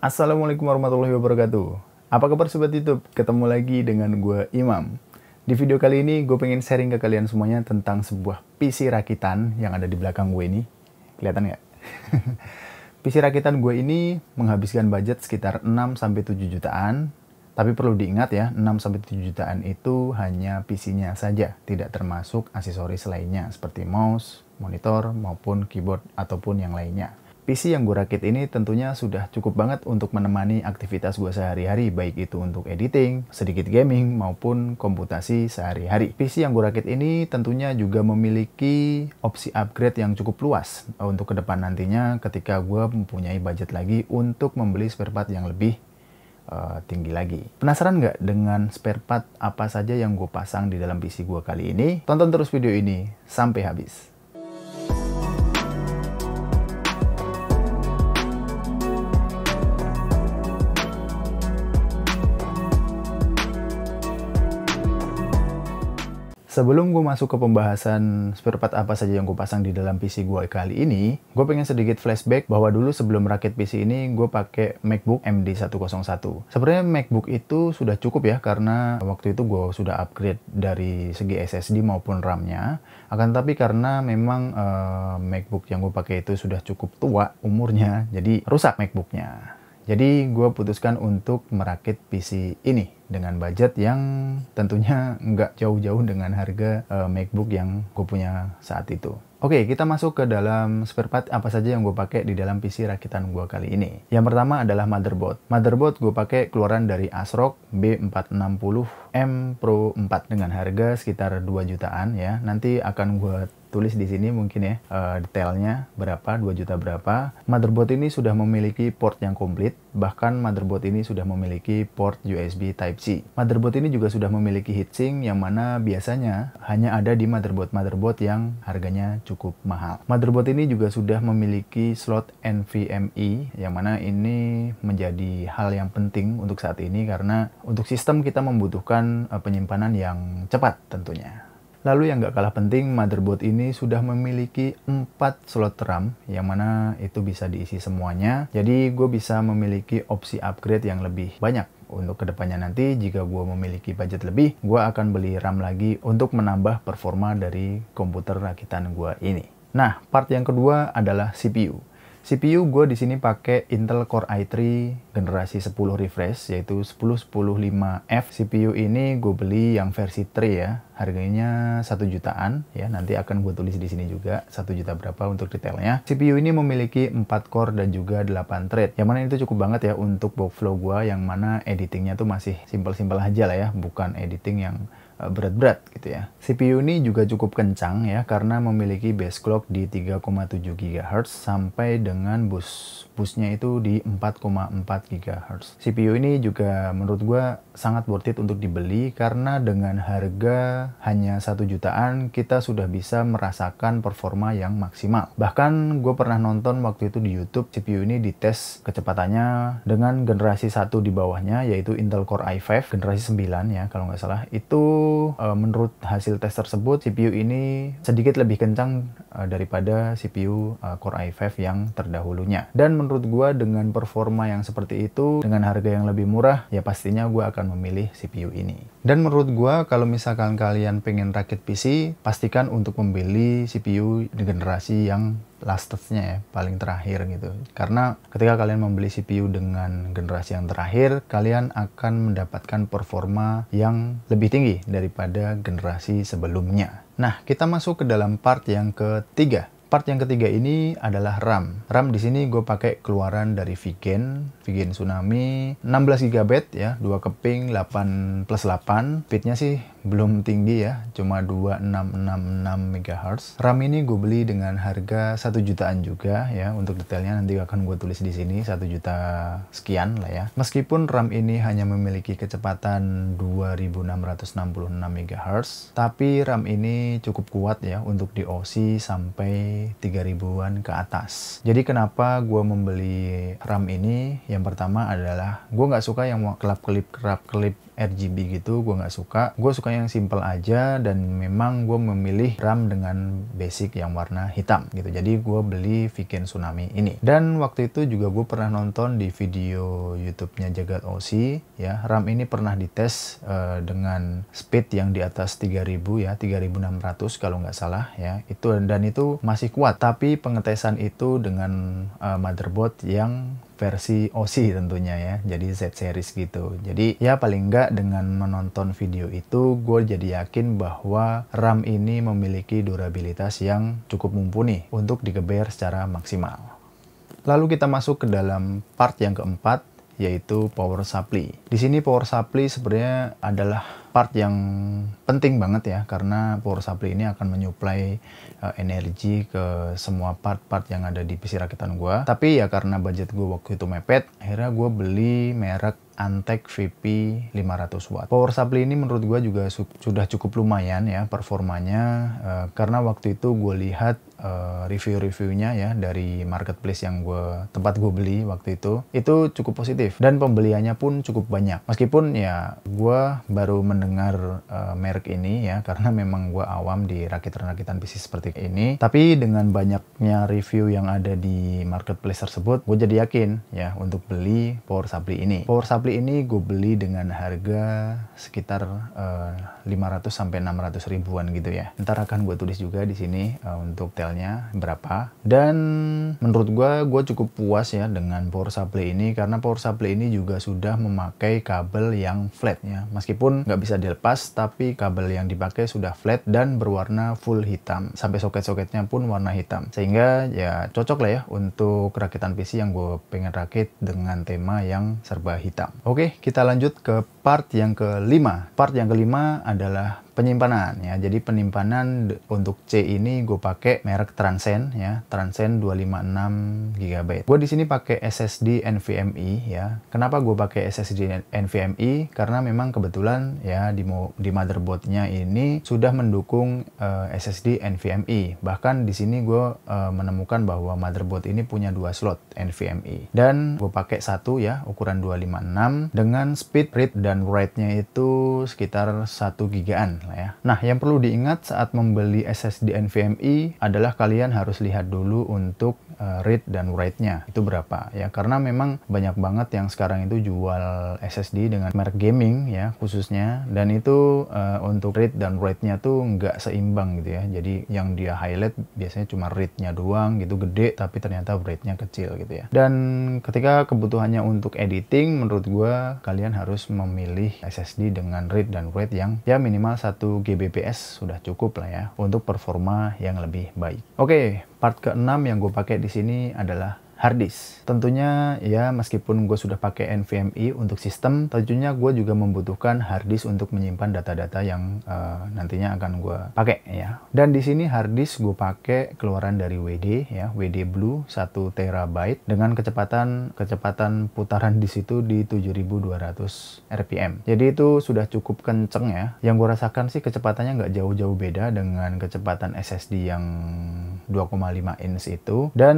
Assalamualaikum warahmatullahi wabarakatuh. Apa kabar sobat YouTube? Ketemu lagi dengan gue Imam. Di video kali ini gue pengen sharing ke kalian semuanya tentang sebuah PC rakitan yang ada di belakang gue ini. Kelihatan nggak? PC rakitan gue ini menghabiskan budget sekitar 6 sampai 7 jutaan. Tapi perlu diingat ya, 6 sampai 7 jutaan itu hanya PC-nya saja, tidak termasuk aksesoris lainnya seperti mouse, monitor maupun keyboard ataupun yang lainnya. PC yang gue rakit ini tentunya sudah cukup banget untuk menemani aktivitas gue sehari-hari, baik itu untuk editing, sedikit gaming, maupun komputasi sehari-hari. PC yang gue rakit ini tentunya juga memiliki opsi upgrade yang cukup luas untuk ke depan nantinya ketika gue mempunyai budget lagi untuk membeli spare part yang lebih eh, tinggi lagi. Penasaran nggak dengan spare part apa saja yang gue pasang di dalam PC gue kali ini? Tonton terus video ini sampai habis. Sebelum gue masuk ke pembahasan spare part apa saja yang gue pasang di dalam PC gue kali ini, gue pengen sedikit flashback bahwa dulu sebelum rakit PC ini gue pakai MacBook MD101. Sebenarnya MacBook itu sudah cukup ya karena waktu itu gue sudah upgrade dari segi SSD maupun RAM-nya. Akan tapi karena memang uh, MacBook yang gue pakai itu sudah cukup tua umurnya, jadi rusak MacBook-nya. Jadi gue putuskan untuk merakit PC ini dengan budget yang tentunya nggak jauh-jauh dengan harga uh, MacBook yang gue punya saat itu. Oke, kita masuk ke dalam spare part apa saja yang gue pakai di dalam PC rakitan gue kali ini. Yang pertama adalah motherboard. Motherboard gue pakai keluaran dari ASRock B460M Pro 4 dengan harga sekitar 2 jutaan ya. Nanti akan gue tulis di sini mungkin ya uh, detailnya berapa 2 juta berapa motherboard ini sudah memiliki port yang komplit bahkan motherboard ini sudah memiliki port USB Type C motherboard ini juga sudah memiliki heatsink yang mana biasanya hanya ada di motherboard-motherboard yang harganya cukup mahal motherboard ini juga sudah memiliki slot NVMe yang mana ini menjadi hal yang penting untuk saat ini karena untuk sistem kita membutuhkan eh, penyimpanan yang cepat tentunya Lalu yang gak kalah penting, motherboard ini sudah memiliki 4 slot RAM, yang mana itu bisa diisi semuanya. Jadi gue bisa memiliki opsi upgrade yang lebih banyak. Untuk kedepannya nanti, jika gue memiliki budget lebih, gue akan beli RAM lagi untuk menambah performa dari komputer rakitan gue ini. Nah, part yang kedua adalah CPU. CPU gue di sini pakai Intel Core i3 generasi 10 refresh yaitu 10105F. CPU ini gue beli yang versi 3 ya. Harganya 1 jutaan ya. Nanti akan gue tulis di sini juga 1 juta berapa untuk detailnya. CPU ini memiliki 4 core dan juga 8 thread. Yang mana itu cukup banget ya untuk workflow gue yang mana editingnya tuh masih simpel-simpel aja lah ya, bukan editing yang Eh, berat-berat gitu ya. CPU ini juga cukup kencang ya karena memiliki base clock di 3,7 GHz sampai dengan bus busnya itu di 4,4 GHz. CPU ini juga menurut gue sangat worth it untuk dibeli karena dengan harga hanya satu jutaan kita sudah bisa merasakan performa yang maksimal. Bahkan gue pernah nonton waktu itu di YouTube CPU ini dites kecepatannya dengan generasi satu di bawahnya yaitu Intel Core i5 generasi 9 ya kalau nggak salah itu uh, menurut hasil tes tersebut CPU ini sedikit lebih kencang uh, daripada CPU uh, eh, Core i5 yang terdahulunya. Dan menurut gua dengan performa yang seperti itu dengan harga yang lebih murah ya pastinya gua akan memilih CPU ini. Dan menurut gua kalau misalkan kalian pengen rakit PC pastikan untuk membeli CPU generasi yang lastesnya ya paling terakhir gitu karena ketika kalian membeli CPU dengan generasi yang terakhir kalian akan mendapatkan performa yang lebih tinggi daripada generasi sebelumnya nah kita masuk ke dalam part yang ketiga Part yang ketiga ini adalah RAM. RAM di sini gue pakai keluaran dari Vigen, Vigen Tsunami, 16 GB ya, dua keping 8 plus 8. Speednya sih belum tinggi ya, cuma 2666 MHz. RAM ini gue beli dengan harga 1 jutaan juga ya. Untuk detailnya nanti akan gue tulis di sini 1 juta sekian lah ya. Meskipun RAM ini hanya memiliki kecepatan 2666 MHz, tapi RAM ini cukup kuat ya untuk di OC sampai 3000-an ke atas. Jadi kenapa gue membeli RAM ini? Yang pertama adalah gue nggak suka yang kelap-kelip kerap-kelip RGB gitu gue nggak suka gue suka yang simple aja dan memang gue memilih RAM dengan basic yang warna hitam gitu jadi gue beli Viken Tsunami ini dan waktu itu juga gue pernah nonton di video YouTube-nya Jagat OC ya RAM ini pernah dites uh, dengan speed yang di atas 3000 ya 3600 kalau nggak salah ya itu dan itu masih kuat tapi pengetesan itu dengan uh, motherboard yang versi OC tentunya ya jadi Z series gitu jadi ya paling enggak dengan menonton video itu gue jadi yakin bahwa RAM ini memiliki durabilitas yang cukup mumpuni untuk digeber secara maksimal lalu kita masuk ke dalam part yang keempat yaitu power supply di sini power supply sebenarnya adalah part yang penting banget ya karena power supply ini akan menyuplai uh, energi ke semua part-part yang ada di PC rakitan gua. Tapi ya karena budget gua waktu itu mepet, akhirnya gua beli merek Antec VP 500 watt. Power supply ini menurut gua juga su sudah cukup lumayan ya performanya uh, karena waktu itu gua lihat uh, review-reviewnya ya dari marketplace yang gue tempat gue beli waktu itu itu cukup positif dan pembeliannya pun cukup banyak meskipun ya gue baru mendengar uh, merek ini ya karena memang gue awam di rakit rakitan bisnis seperti ini tapi dengan banyaknya review yang ada di marketplace tersebut gue jadi yakin ya untuk beli power supply ini power supply ini gue beli dengan harga sekitar uh, eh, 500 sampai 600 ribuan gitu ya ntar akan gue tulis juga di sini uh, untuk tel berapa dan menurut gue gue cukup puas ya dengan power supply ini karena power supply ini juga sudah memakai kabel yang flat ya meskipun nggak bisa dilepas tapi kabel yang dipakai sudah flat dan berwarna full hitam sampai soket-soketnya pun warna hitam sehingga ya cocok lah ya untuk rakitan PC yang gue pengen rakit dengan tema yang serba hitam oke kita lanjut ke part yang kelima part yang kelima adalah penyimpanan ya. Jadi penyimpanan untuk C ini gue pakai merek Transcend ya, Transcend 256 GB. Gue di sini pakai SSD NVMe ya. Kenapa gue pakai SSD NVMe? Karena memang kebetulan ya di di motherboardnya ini sudah mendukung uh, eh, SSD NVMe. Bahkan di sini gue uh, menemukan bahwa motherboard ini punya dua slot NVMe dan gue pakai satu ya ukuran 256 dengan speed read dan write-nya itu sekitar 1 gigaan lah ya. Nah, yang perlu diingat saat membeli SSD NVMe adalah kalian harus lihat dulu untuk uh, eh, read dan write-nya itu berapa ya karena memang banyak banget yang sekarang itu jual SSD dengan merek gaming ya khususnya dan itu uh, untuk read dan write-nya tuh nggak seimbang gitu ya jadi yang dia highlight biasanya cuma read-nya doang gitu gede tapi ternyata write-nya kecil gitu ya dan ketika kebutuhannya untuk editing menurut gue kalian harus memilih SSD dengan read dan write yang ya minimal 1 GBps sudah cukup lah ya untuk performa yang lebih baik oke okay, part keenam yang gue pakai di sini adalah hard Tentunya ya meskipun gue sudah pakai NVMe untuk sistem, tentunya gue juga membutuhkan hard untuk menyimpan data-data yang uh, nantinya akan gue pakai ya. Dan di sini hard gue pakai keluaran dari WD ya, WD Blue 1 terabyte dengan kecepatan kecepatan putaran di situ di 7200 RPM. Jadi itu sudah cukup kenceng ya. Yang gue rasakan sih kecepatannya nggak jauh-jauh beda dengan kecepatan SSD yang 2,5 inch itu dan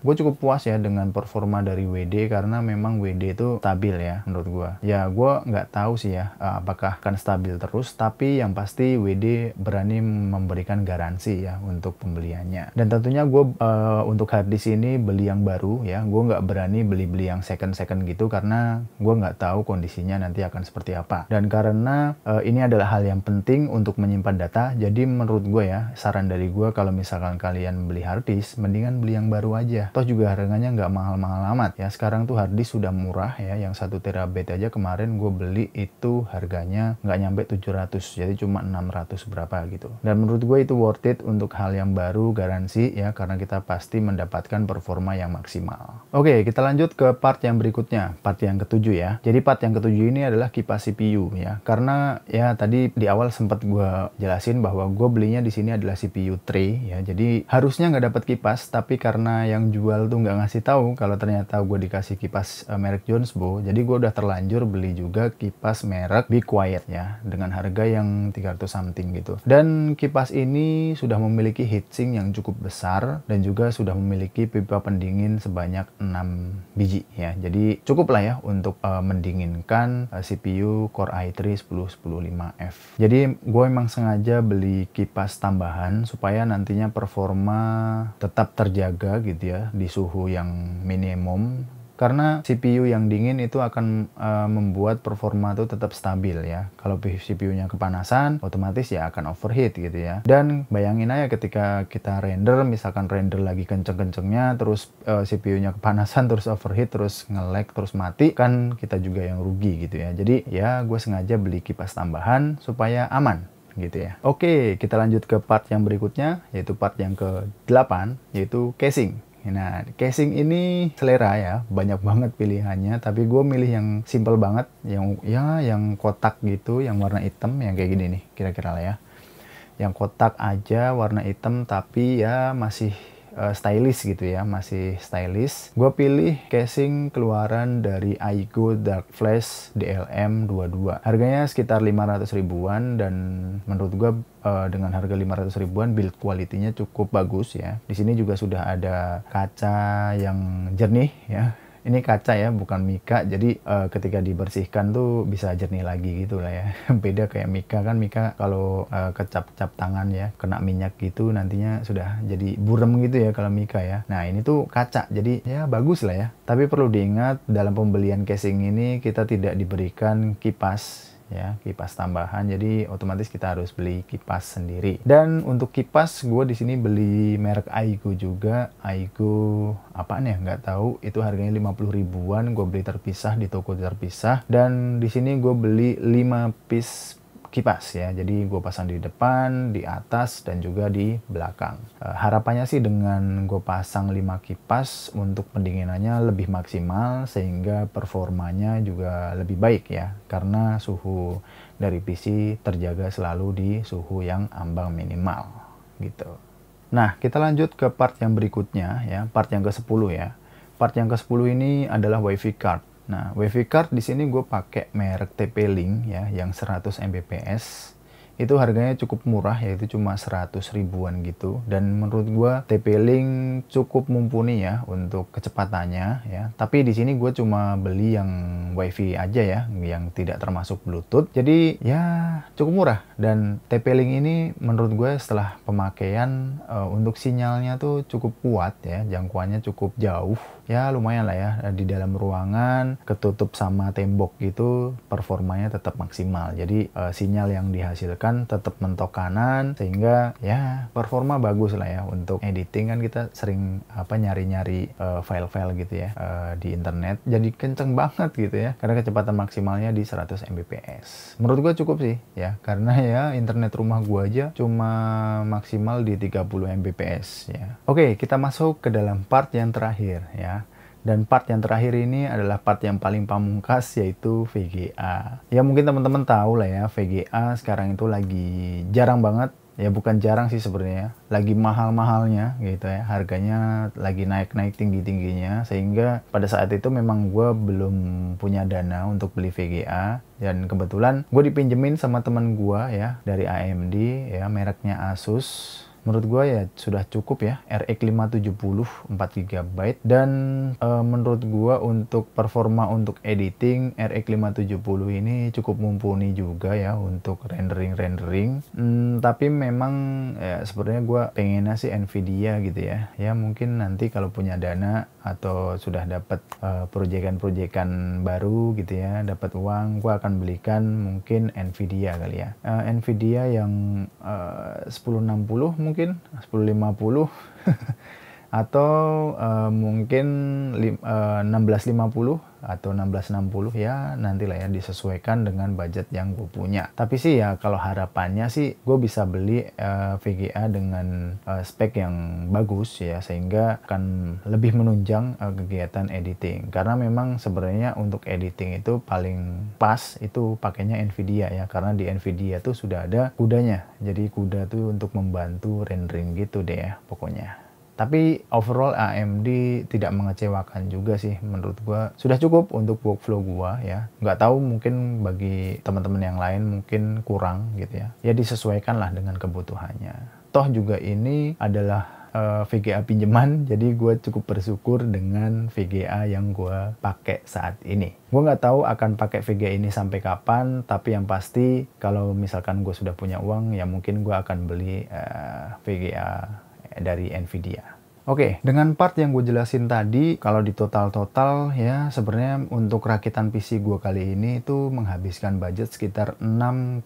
gue cukup cukup puas ya dengan performa dari WD karena memang WD itu stabil ya menurut gue Ya gue nggak tahu sih ya eh, apakah akan stabil terus tapi yang pasti WD berani memberikan garansi ya untuk pembeliannya. Dan tentunya gue uh, untuk harddisk ini beli yang baru ya. gue nggak berani beli-beli yang second-second gitu karena gue nggak tahu kondisinya nanti akan seperti apa. Dan karena uh, ini adalah hal yang penting untuk menyimpan data, jadi menurut gue ya saran dari gue kalau misalkan kalian beli harddisk mendingan beli yang baru aja. Toh juga juga harganya nggak mahal-mahal amat ya. Sekarang tuh hard disk sudah murah ya. Yang satu terabyte aja kemarin gue beli itu harganya nggak nyampe 700. Jadi cuma 600 berapa gitu. Dan menurut gue itu worth it untuk hal yang baru garansi ya. Karena kita pasti mendapatkan performa yang maksimal. Oke kita lanjut ke part yang berikutnya. Part yang ketujuh ya. Jadi part yang ketujuh ini adalah kipas CPU ya. Karena ya tadi di awal sempat gue jelasin bahwa gue belinya di sini adalah CPU tray ya. Jadi harusnya nggak dapat kipas tapi karena yang jual tuh nggak ngasih tahu kalau ternyata gue dikasih kipas uh, merek Jonesbo. Jadi gue udah terlanjur beli juga kipas merek Be Quiet ya dengan harga yang 300 something gitu. Dan kipas ini sudah memiliki heatsink yang cukup besar dan juga sudah memiliki pipa pendingin sebanyak 6 biji ya. Jadi cukup lah ya untuk uh, mendinginkan uh, eh, CPU Core i3 10105F. Jadi gue emang sengaja beli kipas tambahan supaya nantinya performa tetap terjaga gitu ya di suhu yang minimum karena CPU yang dingin itu akan e, membuat performa itu tetap stabil ya. Kalau CPU-nya kepanasan, otomatis ya akan overheat gitu ya. Dan bayangin aja ketika kita render, misalkan render lagi kenceng-kencengnya, terus e, eh, CPU-nya kepanasan, terus overheat, terus ngelek, terus mati, kan kita juga yang rugi gitu ya. Jadi ya gue sengaja beli kipas tambahan supaya aman gitu ya. Oke, kita lanjut ke part yang berikutnya, yaitu part yang ke-8, yaitu casing. Nah, casing ini selera ya, banyak banget pilihannya. Tapi gue milih yang simple banget, yang ya yang kotak gitu, yang warna hitam, yang kayak gini nih, kira-kira lah ya. Yang kotak aja warna hitam, tapi ya masih uh, stylish gitu ya, masih stylish. Gue pilih casing keluaran dari Aigo Dark Flash DLM 22. Harganya sekitar 500 ribuan dan menurut gue uh, dengan harga 500 ribuan build quality-nya cukup bagus ya. Di sini juga sudah ada kaca yang jernih ya ini kaca ya bukan mika jadi uh, ketika dibersihkan tuh bisa jernih lagi gitu lah ya beda kayak mika kan mika kalau uh, eh, kecap-cap tangan ya kena minyak gitu nantinya sudah jadi burem gitu ya kalau mika ya nah ini tuh kaca jadi ya bagus lah ya tapi perlu diingat dalam pembelian casing ini kita tidak diberikan kipas ya kipas tambahan jadi otomatis kita harus beli kipas sendiri dan untuk kipas gue di sini beli merek Aigo juga Aigo apaan ya nggak tahu itu harganya 50 ribuan gue beli terpisah di toko terpisah dan di sini gue beli 5 piece kipas ya. Jadi gue pasang di depan, di atas, dan juga di belakang. E, harapannya sih dengan gue pasang 5 kipas untuk pendinginannya lebih maksimal sehingga performanya juga lebih baik ya. Karena suhu dari PC terjaga selalu di suhu yang ambang minimal gitu. Nah, kita lanjut ke part yang berikutnya ya, part yang ke-10 ya. Part yang ke-10 ini adalah WiFi card Nah, WiFi card di sini gue pakai merek TP-Link ya, yang 100 Mbps. Itu harganya cukup murah, yaitu cuma 100 ribuan gitu. Dan menurut gue TP-Link cukup mumpuni ya untuk kecepatannya ya. Tapi di sini gue cuma beli yang WiFi aja ya, yang tidak termasuk Bluetooth. Jadi ya cukup murah. Dan TP-Link ini menurut gue setelah pemakaian uh, untuk sinyalnya tuh cukup kuat ya, jangkauannya cukup jauh ya lumayan lah ya eh, di dalam ruangan ketutup sama tembok gitu performanya tetap maksimal jadi e, sinyal yang dihasilkan tetap mentok kanan sehingga ya performa bagus lah ya untuk editing kan kita sering apa nyari-nyari e, file-file gitu ya e, di internet jadi kenceng banget gitu ya karena kecepatan maksimalnya di 100 Mbps menurut gue cukup sih ya karena ya internet rumah gue aja cuma maksimal di 30 Mbps ya oke kita masuk ke dalam part yang terakhir ya dan part yang terakhir ini adalah part yang paling pamungkas yaitu VGA. Ya mungkin teman-teman tahu lah ya VGA sekarang itu lagi jarang banget ya bukan jarang sih sebenarnya lagi mahal-mahalnya gitu ya harganya lagi naik-naik tinggi-tingginya sehingga pada saat itu memang gue belum punya dana untuk beli VGA dan kebetulan gue dipinjemin sama temen gue ya dari AMD ya mereknya Asus menurut gue ya sudah cukup ya RX 570 4 GB dan e, menurut gue untuk performa untuk editing RX 570 ini cukup mumpuni juga ya untuk rendering rendering hmm, tapi memang ya sebenarnya gue pengennya sih Nvidia gitu ya ya mungkin nanti kalau punya dana atau sudah dapat uh, proyekan-proyekan baru gitu ya, dapat uang, gue akan belikan mungkin Nvidia kali ya. Uh, Nvidia yang eh, uh, 1060 mungkin, 1050 atau uh, mungkin lim, eh, uh, 1650 atau 1660 ya nantilah ya disesuaikan dengan budget yang gue punya. Tapi sih ya kalau harapannya sih gue bisa beli uh, eh, VGA dengan uh, spek yang bagus ya sehingga akan lebih menunjang uh, kegiatan editing. Karena memang sebenarnya untuk editing itu paling pas itu pakainya Nvidia ya karena di Nvidia tuh sudah ada kudanya. Jadi kuda tuh untuk membantu rendering gitu deh ya pokoknya. Tapi overall AMD tidak mengecewakan juga sih menurut gua. Sudah cukup untuk workflow gua ya. Nggak tahu mungkin bagi teman-teman yang lain mungkin kurang gitu ya. Ya disesuaikanlah dengan kebutuhannya. Toh juga ini adalah uh, eh, VGA pinjaman jadi gue cukup bersyukur dengan VGA yang gue pakai saat ini gue nggak tahu akan pakai VGA ini sampai kapan tapi yang pasti kalau misalkan gue sudah punya uang ya mungkin gue akan beli uh, eh, VGA dari Nvidia. Oke, okay, dengan part yang gue jelasin tadi, kalau di total-total ya sebenarnya untuk rakitan PC gue kali ini itu menghabiskan budget sekitar 6,6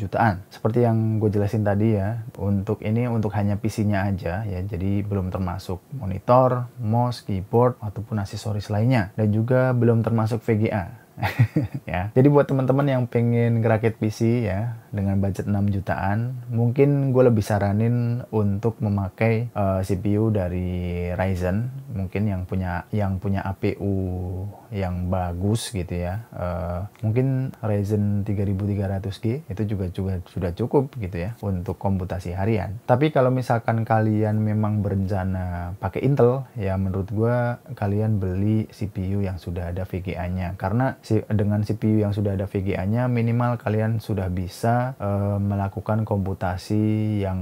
jutaan. Seperti yang gue jelasin tadi ya, untuk ini untuk hanya PC-nya aja ya, jadi belum termasuk monitor, mouse, keyboard, ataupun aksesoris lainnya. Dan juga belum termasuk VGA. ya. Jadi buat teman-teman yang pengen ngerakit PC ya dengan budget 6 jutaan, mungkin gue lebih saranin untuk memakai uh, eh, CPU dari Ryzen, mungkin yang punya yang punya APU yang bagus gitu ya. Uh, mungkin Ryzen 3300G itu juga juga sudah cukup gitu ya untuk komputasi harian. Tapi kalau misalkan kalian memang berencana pakai Intel, ya menurut gue kalian beli CPU yang sudah ada VGA-nya. Karena dengan CPU yang sudah ada VGA-nya minimal kalian sudah bisa uh, melakukan komputasi yang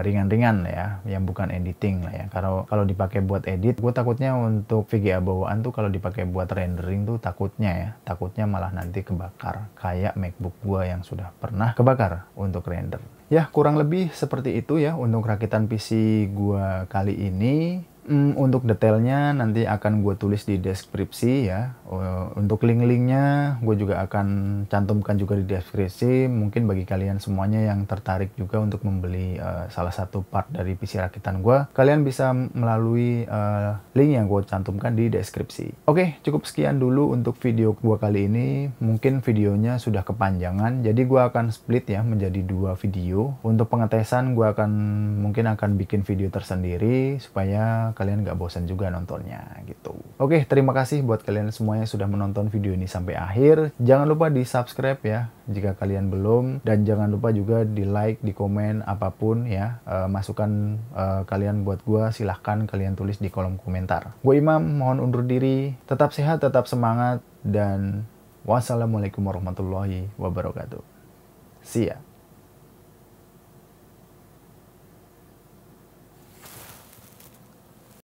ringan-ringan ya, yang bukan editing lah ya. Kalau kalau dipakai buat edit, gue takutnya untuk VGA bawaan tuh kalau dipakai buat render rendering tuh takutnya ya, takutnya malah nanti kebakar. Kayak MacBook gua yang sudah pernah kebakar untuk render. Ya, kurang lebih seperti itu ya untuk rakitan PC gua kali ini. Hmm, untuk detailnya nanti akan gue tulis di deskripsi ya. Oh, untuk link-linknya gue juga akan cantumkan juga di deskripsi. Mungkin bagi kalian semuanya yang tertarik juga untuk membeli uh, salah satu part dari PC rakitan gue, kalian bisa melalui uh, link yang gue cantumkan di deskripsi. Oke, cukup sekian dulu untuk video gue kali ini. Mungkin videonya sudah kepanjangan, jadi gue akan split ya menjadi dua video. Untuk pengetesan gue akan mungkin akan bikin video tersendiri supaya kalian gak bosan juga nontonnya gitu. Oke, terima kasih buat kalian semuanya sudah menonton video ini sampai akhir. Jangan lupa di subscribe ya jika kalian belum dan jangan lupa juga di like, di komen apapun ya e, masukan e, kalian buat gua silahkan kalian tulis di kolom komentar. Gue Imam mohon undur diri, tetap sehat, tetap semangat dan wassalamualaikum warahmatullahi wabarakatuh. See ya.